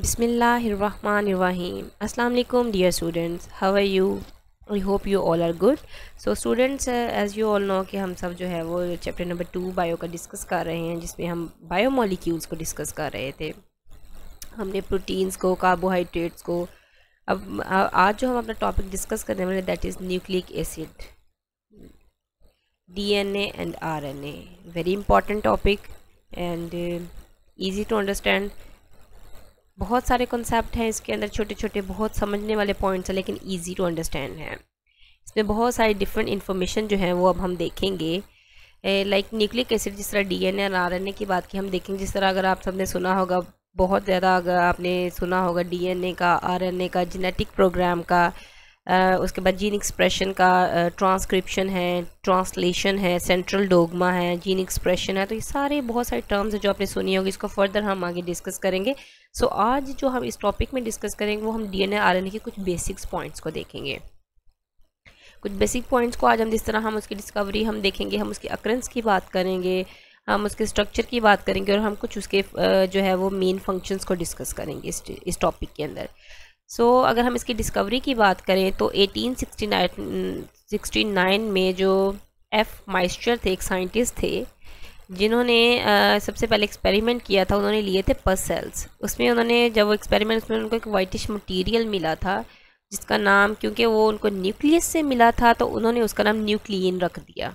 Bismillahirrahmanirrahim. Assalamu alaikum dear students how are you I hope you all are good so students as you all know कि हम सब जो है वो chapter number two bio का discuss कर रहे हैं जिसमें हम बायो मॉलिक्यूल्स को डिस्कस कर रहे थे हमने प्रोटीन्स को कार्बोहाइड्रेट्स को अब आज जो हम अपना टॉपिक डिस्कस करने वाले that is nucleic acid D N and a very important topic and easy to understand बहुत सारे कॉन्सेप्ट हैं इसके अंदर छोटे छोटे बहुत समझने वाले पॉइंट्स हैं लेकिन ईजी टू अंडरस्टैंड हैं इसमें बहुत सारी डिफरेंट इन्फॉर्मेशन जो है वो अब हम देखेंगे लाइक न्यूक्लिक एसिड जिस तरह आर और ए की बात की हम देखेंगे जिस तरह अगर आप सबने सुना होगा बहुत ज़्यादा अगर आपने सुना होगा डीएनए का आरएनए का जेनेटिक प्रोग्राम का उसके बाद जीन एक्सप्रेशन का ट्रांसक्रिप्शन है ट्रांसलेशन है सेंट्रल डोगमा है जीन एक्सप्रेशन है तो ये सारे बहुत सारे टर्म्स हैं जो आपने सुनी होगी इसको फर्दर हम आगे डिस्कस करेंगे सो so, आज जो हम इस टॉपिक में डिस्कस करेंगे वो हम डी एन ए के कुछ बेसिक्स पॉइंट्स को देखेंगे कुछ बेसिक पॉइंट्स को आज हम जिस तरह हम उसकी डिस्कवरी हम देखेंगे हम उसकी अक्रेंस की बात करेंगे हम उसके स्ट्रक्चर की बात करेंगे और हम कुछ उसके जो है वो मेन फंक्शंस को डिस्कस करेंगे इस इस टॉपिक के अंदर सो so, अगर हम इसकी डिस्कवरी की बात करें तो 1869 69 में जो एफ़ माइस्चर थे एक साइंटिस्ट थे जिन्होंने सबसे पहले एक्सपेरिमेंट किया था उन्होंने लिए थे पस सेल्स उसमें उन्होंने जब वो एक्सपेरिमेंट उसमें उनको एक वाइटिश मटेरियल मिला था जिसका नाम क्योंकि वो उनको न्यूक्लियस से मिला था तो उन्होंने उसका नाम न्यूक्लियन रख दिया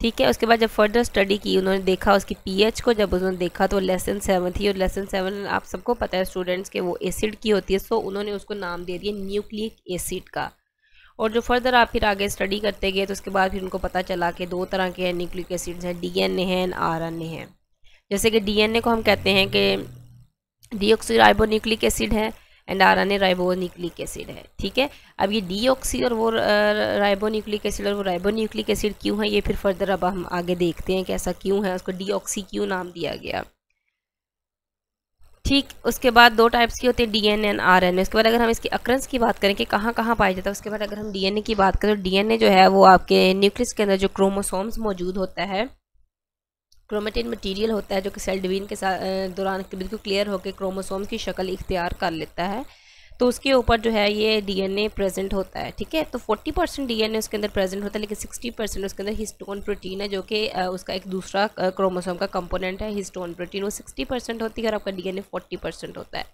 ठीक है उसके बाद जब फर्दर स्टडी की उन्होंने देखा उसकी पीएच को जब उन्होंने देखा तो लेसन सेवन थी और लेसन सेवन आप सबको पता है स्टूडेंट्स के वो एसिड की होती है सो उन्होंने उसको नाम दे दिया न्यूक्लिक एसिड का और जो फर्दर आप फिर आगे स्टडी करते गए तो उसके बाद फिर उनको पता चला कि दो तरह के न्यूक्लिक एसिड्स हैं डी एन ए हैं आर एन ए हैं जैसे कि डी एन ए को हम कहते हैं कि डी न्यूक्लिक एसिड है and R N A ribonucleic acid है ठीक है अब ये डी ऑक्सी और वो राइबोनिक्लिक एसिड और वो राइबोनिक्लिक एसिड क्यों है ये फिर फर्दर अब हम आगे देखते हैं कि ऐसा क्यों है उसको डी ऑक्सी क्यों नाम दिया गया ठीक उसके बाद दो टाइप्स की D N N and A उसके बाद अगर हम इसकी अक्रंस की बात करें कि कहाँ कहाँ पाया जाता है उसके बाद अगर हम ए की बात करें तो ए जो है वो आपके न्यूक्लियस के अंदर जो क्रोमोसोम्स मौजूद होता है क्रोमेटिन मटेरियल होता है जो कि सेल डिवीजन के साथ दौरान बिल्कुल क्लियर होकर क्रोमोसोम की शक्ल इख्तियार कर लेता है तो उसके ऊपर जो है ये डीएनए प्रेजेंट होता है ठीक है तो 40 परसेंट डी उसके अंदर प्रेजेंट होता है लेकिन 60 परसेंट उसके अंदर हिस्टोन प्रोटीन है जो कि उसका एक दूसरा क्रोमोसोम का कंपोनेंट है हिस्टोन प्रोटीन वो 60 परसेंट होती है और आपका डीएनए 40 परसेंट होता है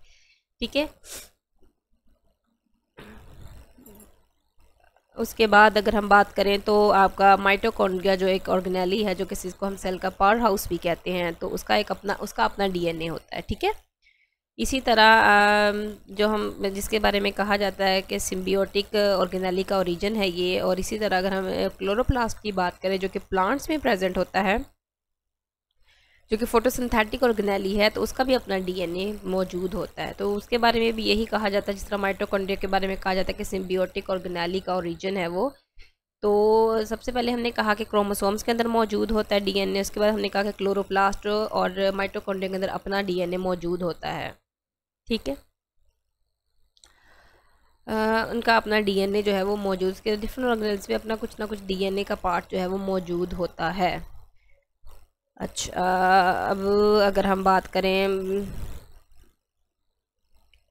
ठीक है उसके बाद अगर हम बात करें तो आपका माइटोकॉन्ड्रिया जो एक ऑर्गेनेली है जो किसी को हम सेल का पावर हाउस भी कहते हैं तो उसका एक अपना उसका अपना डीएनए होता है ठीक है इसी तरह जो हम जिसके बारे में कहा जाता है कि सिम्बियोटिक ऑर्गेनेली का ओरिजिन है ये और इसी तरह अगर हम क्लोरोप्लास्ट की बात करें जो कि प्लांट्स में प्रेजेंट होता है जो कि फोटोसिंथेटिक और है तो उसका भी अपना डीएनए मौजूद होता है तो उसके बारे में भी यही कहा जाता है जिस तरह माइटोकॉन्ड्रिया के बारे में कहा जाता है कि सिम्बियोटिक और का ओरिजिन है वो तो सबसे पहले हमने कहा कि क्रोमोसोम्स के अंदर मौजूद होता है डीएनए उसके बाद हमने कहा कि क्लोरोप्लास्ट और माइटोकॉन्ड्रिया के अंदर अपना डीएनए मौजूद होता है ठीक है आ, उनका अपना डीएनए जो है वो मौजूद उसके डिफरेंट ऑर्गेनल्स में अपना कुछ ना कुछ डीएनए का पार्ट जो है वो मौजूद होता है अच्छा अब अगर हम बात करें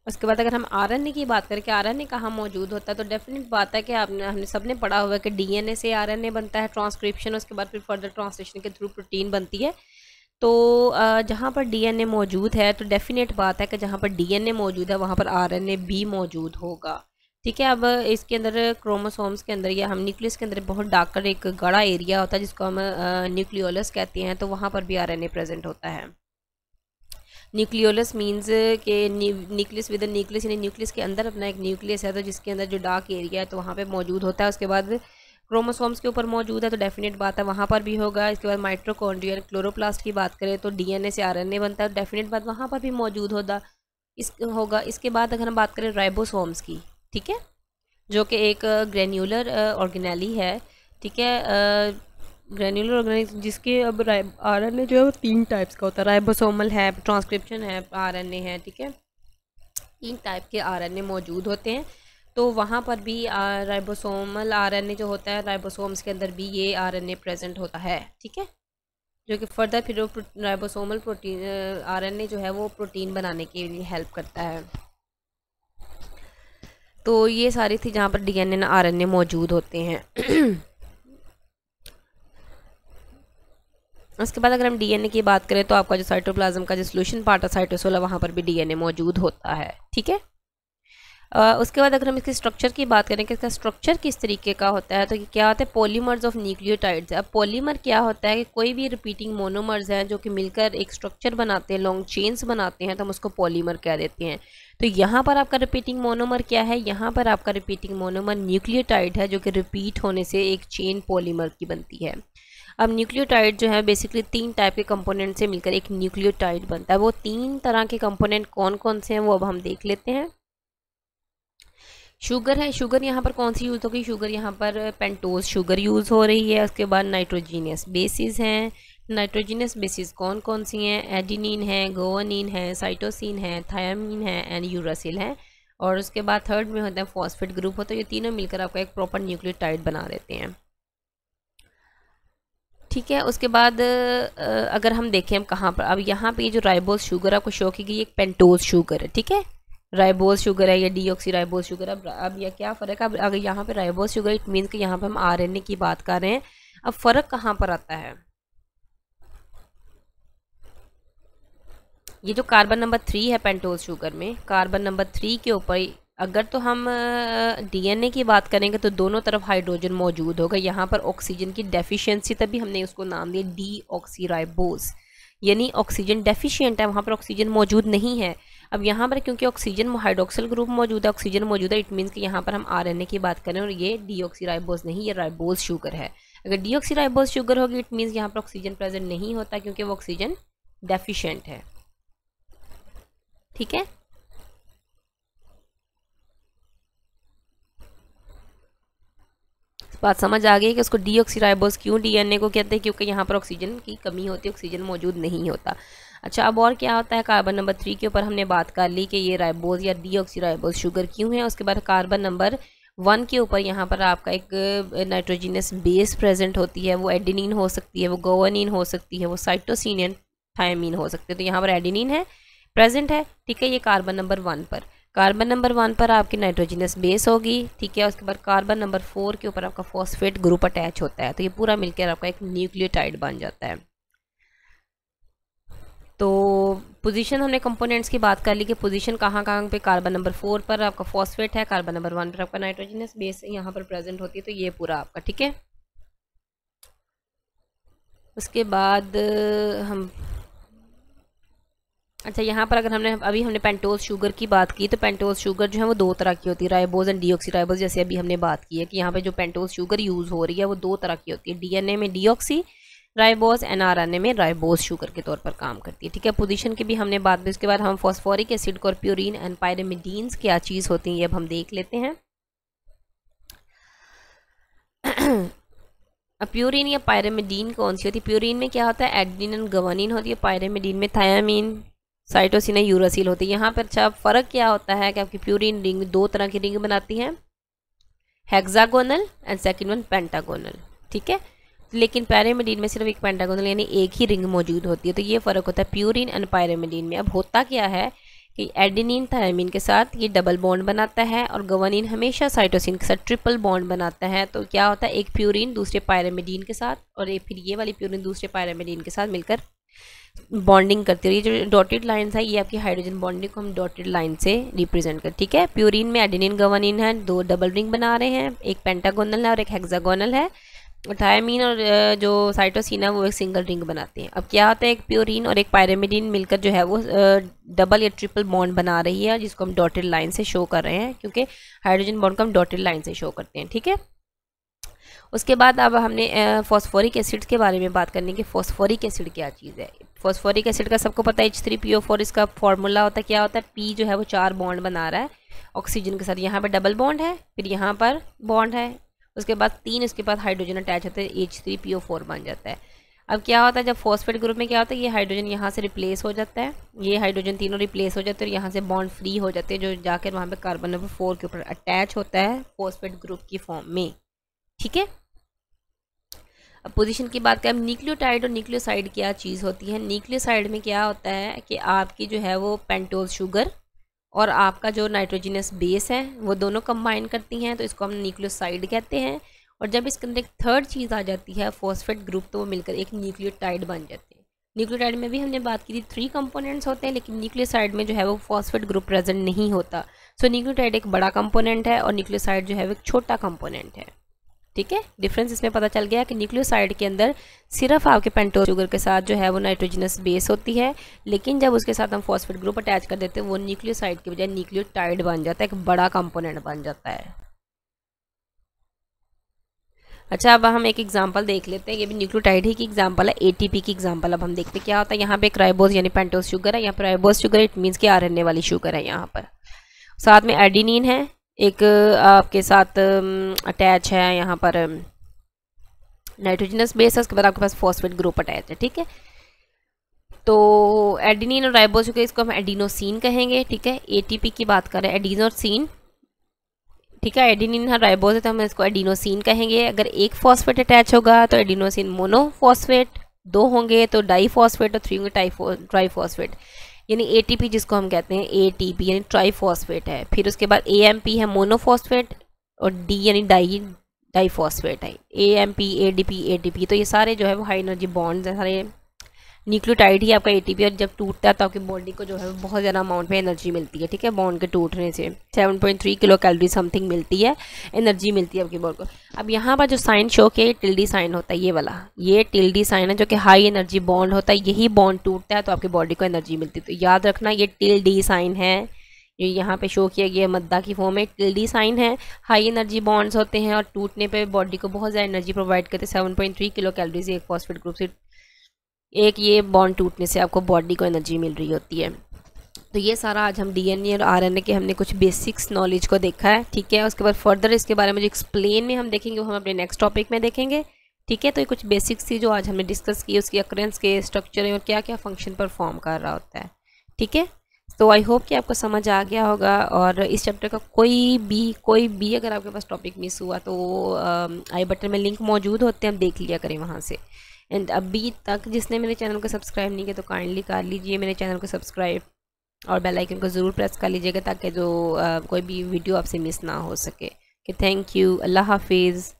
उसके बाद अगर हम ए की बात करें कि आर ए कहाँ मौजूद होता है तो डेफिनेट बात है कि आपने हमने सब ने पढ़ा हुआ है कि डीएनए से ए बनता है ट्रांसक्रिप्शन उसके बाद फिर फर्दर ट्रांसलेशन के थ्रू प्रोटीन बनती है तो जहाँ पर डीएनए मौजूद है तो डेफिनेट बात है कि जहाँ पर डीएनए मौजूद है वहाँ पर ए भी मौजूद होगा ठीक है अब इसके अंदर क्रोमोसोम्स के अंदर या हम न्यूक्लियस के अंदर बहुत डाकर एक गड़ा एरिया होता है जिसको हम न्यूक्लियोलस कहते हैं तो वहाँ पर भी आरएनए प्रेजेंट होता है न्यूक्लियोलस मीन्स के न्यूक्लियस विद न्यूक्लियस यानी न्यूक्लियस के अंदर अपना एक न्यूक्लियस है तो जिसके अंदर जो डार्क एरिया है तो वहाँ पर मौजूद होता है उसके बाद क्रोमोसोम्स के ऊपर मौजूद है तो डेफिनेट बात है वहाँ पर भी होगा इसके बाद माइट्रोकॉन्ड्रियल क्लोरोप्लास्ट की बात करें तो डीएनए से आरएनए बनता है डेफिनेट तो बात वहाँ पर भी मौजूद होता इस होगा इसके बाद अगर हम बात करें राइबोसोम्स की ठीक है जो कि एक ग्रेन्यूलर ऑर्गेनाली है ठीक है ग्रेन्यूलर ऑर्गेनाइज जिसके अब आर एन ए जो है वो तीन टाइप्स का होता है राइबोसोमल है ट्रांसक्रिप्शन है आर एन ए है ठीक है तीन टाइप के आर एन ए मौजूद होते हैं तो वहाँ पर भी राइबोसोमल आर एन ए जो होता है राइबोसोम्स के अंदर भी ये आर एन ए प्रेजेंट होता है ठीक है जो कि फर्दर फिर ribosomal protein R N A जो है वो प्रोटीन बनाने के लिए हेल्प करता है तो ये सारी थी जहाँ पर D N N R N A मौजूद होते हैं उसके बाद अगर हम डीएनए की बात करें तो आपका जो साइटोप्लाज्म का जो सोल्यूशन पार्ट है साइटोसोला वहाँ पर भी डीएनए मौजूद होता है ठीक है उसके बाद अगर हम इसके स्ट्रक्चर की बात करें कि इसका स्ट्रक्चर किस तरीके का होता है तो क्या होता है पॉलीमर्स ऑफ न्यूक्लियोटाइड्स अब पॉलीमर क्या होता है कि कोई भी रिपीटिंग मोनोमर्स हैं जो कि मिलकर एक स्ट्रक्चर बनाते हैं लॉन्ग चेन्स बनाते हैं तो हम उसको पॉलीमर कह देते हैं तो यहाँ पर आपका रिपीटिंग मोनोमर क्या है यहाँ पर आपका रिपीटिंग मोनोमर न्यूक्लियोटाइड है जो कि रिपीट होने से एक चेन पॉलीमर की बनती है अब न्यूक्लियोटाइड जो है बेसिकली तीन टाइप के कंपोनेंट से मिलकर एक न्यूक्लियोटाइड बनता है वो तीन तरह के कंपोनेंट कौन कौन से हैं वो अब हम देख लेते हैं शुगर है शुगर यहाँ पर कौन सी यूज़ होगी शुगर यहाँ पर पेंटोज शुगर यूज़ हो रही है उसके बाद नाइट्रोजीनियस बेसिस हैं नाइट्रोजीनियस बेसिस कौन कौन सी हैं एडिनिन है गोवनिन है साइटोसिन है थायमिन है एंड यूरासिल है और उसके बाद थर्ड में होता है फॉस्फेट ग्रुप होता है ये तीनों मिलकर आपका एक प्रॉपर न्यूक्लियोटाइड बना देते हैं ठीक है उसके बाद अगर हम देखें हम कहाँ पर अब यहाँ पे जो राइबोस शुगर आपको शो की गई एक पेंटोज शुगर है ठीक है राइबोस शुगर है या डी ऑक्सी शुगर है अब यह क्या फ़र्क है अब अगर यहाँ पर राइबोस शुगर इट मीन कि यहाँ पर हम ए की बात कर रहे हैं अब फ़र्क कहाँ पर आता है ये जो कार्बन नंबर थ्री है पेंटोज शुगर में कार्बन नंबर थ्री के ऊपर अगर तो हम डीएनए की बात करेंगे तो दोनों तरफ हाइड्रोजन मौजूद होगा यहाँ पर ऑक्सीजन की डेफिशिएंसी तभी हमने उसको नाम दिया डी ऑक्सीराइबोज यानी ऑक्सीजन डेफिशिएंट है वहाँ पर ऑक्सीजन मौजूद नहीं है अब यहाँ पर क्योंकि ऑक्सीजन हाइड्रोक्सल ग्रुप मौजूद है ऑक्सीजन मौजूद है इट मीन कि यहाँ पर हम आर की बात करें और ये डीऑक्सीराइबोज नहीं ये राइबोज शुगर है अगर डीऑक्सीराइबोज शुगर होगी इट मीन्स यहाँ पर ऑक्सीजन प्रेजेंट नहीं होता क्योंकि वो ऑक्सीजन डेफिशेंट है ठीक है बात समझ आ गई कि उसको ऑक्सीराइबोज क्यों डीएनए को कहते हैं क्योंकि यहाँ पर ऑक्सीजन की कमी होती है ऑक्सीजन मौजूद नहीं होता अच्छा अब और क्या होता है कार्बन नंबर थ्री के ऊपर हमने बात कर ली कि ये राइबोज या ऑक्सी राइबोज शुगर क्यों है उसके बाद कार्बन नंबर वन के ऊपर यहाँ पर आपका एक नाइट्रोजीनियस बेस प्रेजेंट होती है वो एडिनिन हो सकती है वो गोवनिन हो सकती है वो साइटोसिन थायमिन हो सकती है तो यहाँ पर एडिनिन है प्रेजेंट है ठीक है ये कार्बन नंबर वन पर कार्बन नंबर वन पर आपकी नाइट्रोजनस बेस होगी ठीक है उसके बाद कार्बन नंबर फोर के ऊपर आपका फॉस्फेट ग्रुप अटैच होता है तो ये पूरा मिलकर आपका एक न्यूक्लियोटाइड बन जाता है तो पोजीशन हमने कंपोनेंट्स की बात कर ली कि पोजीशन कहाँ कहाँ पे कार्बन नंबर फोर पर आपका फॉस्फेट है कार्बन नंबर वन पर आपका नाइट्रोजनस बेस यहाँ पर प्रेजेंट होती है तो ये पूरा आपका ठीक है उसके बाद हम अच्छा यहाँ पर अगर हमने अभी हमने पेंटोज शुगर की बात की तो पेंटोज शुगर जो है वो दो तरह की होती है राइबोज एंड डीऑक्सीराइबोज जैसे अभी हमने बात की है कि यहाँ पे जो पेंटोज शुगर यूज़ हो रही है वो दो तरह की होती है डीएनए में डीऑक्सी राइबोस एनआरएनए में राइबोस शुगर के तौर पर काम करती है ठीक है पोजीशन की भी हमने बात भी उसके बाद हम फॉस्फोरिक एसिड और प्योरिन एंड पायरेमिडीन्स क्या चीज़ होती है अब हम देख लेते हैं प्यूरिन या पायरेमिडीन कौन सी होती है प्यूरिन में क्या होता है एडिन एंड गवानिन होती है पायरेमिडीन में थायामीन साइटोसिन यूरासिल होती है यहाँ पर अच्छा फ़र्क क्या होता है कि आपकी प्यूरिन रिंग दो तरह की रिंग बनाती है hexagonal and second one pentagonal ठीक है लेकिन पैरामिडीन में सिर्फ एक पेंटागोनल यानी एक ही रिंग मौजूद होती है तो ये फ़र्क होता है प्यूरिन एंड पैरामिडीन में अब होता क्या है कि एडिनिन थायमिन के साथ ये डबल बॉन्ड बनाता है और गवानिन हमेशा साइटोसिन के साथ ट्रिपल बॉन्ड बनाता है तो क्या होता है एक प्यूरिन दूसरे पायरामिडीन के साथ और ये फिर ये वाली प्यूरिन दूसरे पायरामिडीन के साथ मिलकर बॉन्डिंग करती है ये जो डॉटेड लाइन्स है ये आपकी हाइड्रोजन बॉन्डिंग को हम डॉटेड लाइन से रिप्रेजेंट कर ठीक है प्यूरिन में एडिनिन गवानिन है दो डबल रिंग बना रहे हैं एक पेंटागोनल है और एक हेक्सागोनल है थायमिन और जो साइटोसिन है वो एक सिंगल रिंग बनाते हैं अब क्या होता है एक प्योरिन और एक पायरामिडिन मिलकर जो है वो डबल या ट्रिपल बॉन्ड बना रही है जिसको हम डॉटेड लाइन से शो कर रहे हैं क्योंकि हाइड्रोजन बॉन्ड को हम डॉटेड लाइन से शो करते हैं ठीक है उसके बाद अब हमने फॉस्फोरिक एसिड के बारे में बात करनी कि फॉस्फोरिक एसिड क्या चीज़ है फॉस्फोरिक एसिड का सबको पता है H three P O four इसका फॉर्मूला होता है क्या होता है पी जो है वो चार बॉन्ड बना रहा है ऑक्सीजन के साथ यहाँ पर डबल बॉन्ड है फिर यहाँ पर बॉन्ड है उसके बाद तीन उसके बाद हाइड्रोजन अटैच होते हैं H three P O four बन जाता है अब क्या होता है जब फॉस्फेट ग्रुप में क्या होता है ये हाइड्रोजन यहाँ से रिप्लेस हो जाता है ये हाइड्रोजन तीनों रिप्लेस हो जाते हैं और यहाँ से बॉन्ड फ्री हो जाते हैं जो जाकर वहाँ पे कार्बन नंबर फोर के ऊपर अटैच होता है फॉस्फेट ग्रुप की फॉर्म में ठीक है अब पोजीशन की बात करें न्यूक्लियोटाइड और न्यूक्लियोसाइड क्या चीज़ होती है न्यूक्लियोसाइड में क्या होता है कि आपकी जो है वो पेंटोल शुगर और आपका जो नाइट्रोजिनस बेस है वो दोनों कंबाइन करती हैं तो इसको हम न्यूक्लियोसाइड कहते हैं और जब इसके अंदर एक थर्ड चीज़ आ जाती है फॉस्फेट ग्रुप तो वो मिलकर एक न्यूक्लियोटाइड बन जाते हैं न्यूक्लियोटाइड में भी हमने बात की थी थ्री कंपोनेंट्स होते हैं लेकिन न्यूक्लियोसाइड में जो है वो फॉस्फेट ग्रुप प्रेजेंट नहीं होता सो so, न्यूक्लियोटाइड एक बड़ा कंपोनेंट है और न्यूक्लियोसाइड जो है वो एक छोटा कंपोनेंट है ठीक है डिफरेंस इसमें पता चल गया कि न्यूक्लियोसाइड के अंदर सिर्फ आपके पेंटोज शुगर के साथ जो है वो नाइट्रोजनस बेस होती है लेकिन जब उसके साथ हम फॉस्फेट ग्रुप अटैच कर देते हैं वो न्यूक्लियोसाइड के बजाय न्यूक्लियोटाइड बन जाता है एक बड़ा कंपोनेंट बन जाता है अच्छा अब हम एक एग्जांपल देख लेते हैं ये भी न्यूक्लियोटाइड ही की एग्जांपल है एटीपी की एग्जांपल अब हम देखते हैं क्या होता है यहाँ पे क्राइबोज यानी पेंटोज शुगर है यहाँ पर राइबोज शुगर इट मीन्स कि आरएनए वाली शुगर है यहाँ पर साथ में एडिनिन है एक आपके साथ अटैच है यहाँ पर नाइट्रोजनस बेस है उसके बाद आपके पास फॉस्फेट ग्रुप अटैच है ठीक है तो एडिनिन और राइबोस चूँकि इसको हम एडिनोसिन कहेंगे ठीक है एटीपी की बात करें एडिनोसिन ठीक है एडिनिन और राइबोज है तो हम इसको एडिनोसिन कहेंगे अगर एक फॉस्फेट अटैच होगा तो एडिनोसिन मोनोफॉस्फेट दो होंगे तो फॉस्फेट और थ्री होंगे ट्राई फॉस्फेट यानी एटीपी जिसको हम कहते हैं एटीपी यानी ट्राईफॉस्फेट है फिर उसके बाद एएमपी है मोनोफॉस्फेट और डी यानी डाई डाईफॉस्फेट है A M P A D P A D P तो ये सारे जो है वो हाई एनर्जी बॉन्ड्स हैं सारे न्यूक्लियोटाइड ही आपका ए और जब टूटता है तो आपकी बॉडी को जो है बहुत ज़्यादा अमाउंट में एनर्जी मिलती है ठीक है बॉन्ड के टूटने से 7.3 किलो कैलोरी समथिंग मिलती है एनर्जी मिलती है आपकी बॉडी को अब यहाँ पर जो साइन शो किया ये टिल्डी साइन होता है ये वाला ये टिल्डी साइन है जो कि हाई एनर्जी बॉन्ड होता है यही बॉन्ड टूटता है तो आपकी बॉडी को एनर्जी मिलती है तो याद रखना ये टिल्डी साइन है जो यहाँ पे शो किया गया मद्दा की फॉर्म में टिल्डी साइन है हाई एनर्जी बॉन्ड्स होते हैं और टूटने पे बॉडी को बहुत ज़्यादा एनर्जी प्रोवाइड करते हैं seven point three kilo calories एक फॉस्फेट ग्रुप से एक ये बॉन्ड टूटने से आपको बॉडी को एनर्जी मिल रही होती है तो ये सारा आज हम डीएनए और आरएनए के हमने कुछ बेसिक्स नॉलेज को देखा है ठीक है उसके बाद फर्दर इसके बारे में जो एक्सप्लेन में हम देखेंगे वो हम अपने नेक्स्ट टॉपिक में देखेंगे ठीक है तो ये कुछ बेसिक्स थी जो आज हमने डिस्कस की उसकी अक्रेंस के स्ट्रक्चर और क्या क्या फंक्शन परफॉर्म कर रहा होता है ठीक है तो आई होप कि आपको समझ आ गया होगा और इस चैप्टर का कोई भी कोई भी अगर आपके पास टॉपिक मिस हुआ तो आई बटन में लिंक मौजूद होते हैं आप देख लिया करें वहाँ से एंड अभी तक जिसने मेरे चैनल को सब्सक्राइब नहीं किया तो काइंडली कर लीजिए मेरे चैनल को सब्सक्राइब और बेल आइकन को ज़रूर प्रेस कर लीजिएगा ताकि जो आ, कोई भी वीडियो आपसे मिस ना हो सके कि थैंक यू अल्लाह हाफिज़